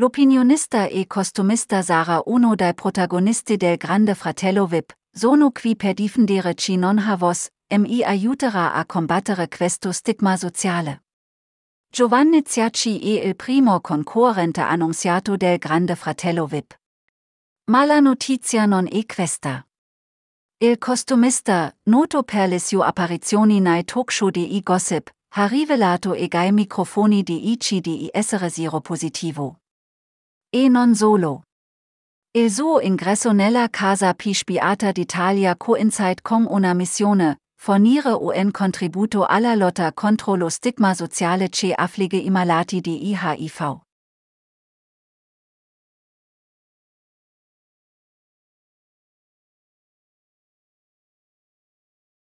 L'opinionista e costumista sarà uno dei protagonisti del grande fratello VIP, sono qui per difendere ci non ha vos, e mi aiutera a combattere questo stigma sociale. Giovanni Ziacci e il primo concorrente annunziato del grande fratello VIP. Mala notizia non è questa. Il costumista, noto per le sue apparizioni nei talkshow di e-gossip, ha rivelato e gai microfoni di ici di essere siro positivo. E non solo. Il suo ingresso nella casa più spiata d'Italia coincide con una missione, fornire un contributo alla lotta contro lo stigma sociale che afflige i malati di IHIV.